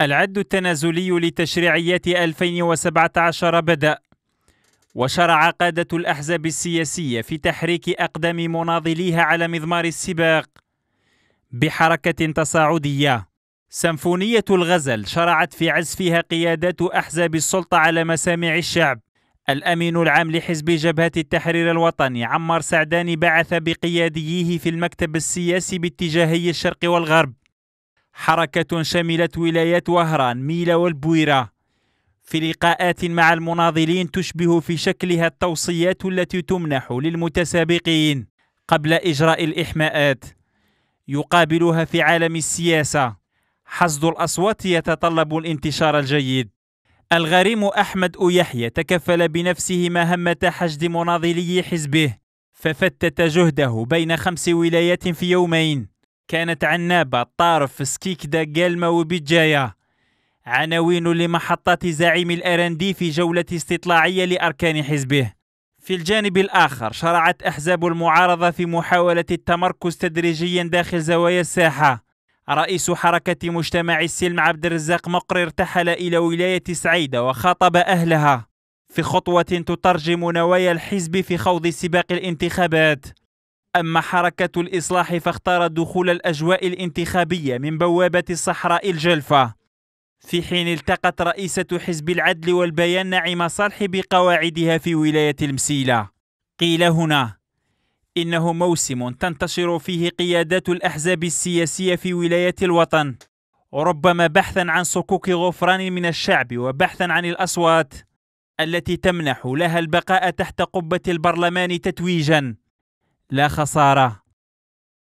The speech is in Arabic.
العد التنازلي لتشريعيات 2017 بدأ وشرع قادة الأحزاب السياسية في تحريك أقدام مناضليها على مضمار السباق بحركة تصاعدية سمفونية الغزل شرعت في عزفها قيادات أحزاب السلطة على مسامع الشعب الأمين العام لحزب جبهة التحرير الوطني عمار سعداني بعث بقيادييه في المكتب السياسي باتجاهي الشرق والغرب حركة شملت ولايات وهران، ميلا والبويرة في لقاءات مع المناضلين تشبه في شكلها التوصيات التي تمنح للمتسابقين قبل إجراء الإحماءات. يقابلها في عالم السياسة. حصد الأصوات يتطلب الانتشار الجيد. الغريم أحمد أيحيى تكفل بنفسه مهمة حشد مناضلي حزبه ففتت جهده بين خمس ولايات في يومين كانت عنابة طارف سكيك دا قلمة وبجاية عناوين لمحطات زعيم الأرندي في جولة استطلاعية لأركان حزبه في الجانب الآخر شرعت أحزاب المعارضة في محاولة التمركز تدريجيا داخل زوايا الساحة رئيس حركة مجتمع السلم عبد الرزاق مقري ارتحل إلى ولاية سعيدة وخاطب أهلها في خطوة تترجم نوايا الحزب في خوض سباق الانتخابات أما حركة الإصلاح فاختارت دخول الأجواء الانتخابية من بوابة الصحراء الجلفة في حين التقت رئيسة حزب العدل والبيان نعيمة صالح بقواعدها في ولاية المسيلة قيل هنا إنه موسم تنتشر فيه قيادات الأحزاب السياسية في ولاية الوطن ربما بحثا عن صكوك غفران من الشعب وبحثا عن الأصوات التي تمنح لها البقاء تحت قبة البرلمان تتويجاً لا خسارة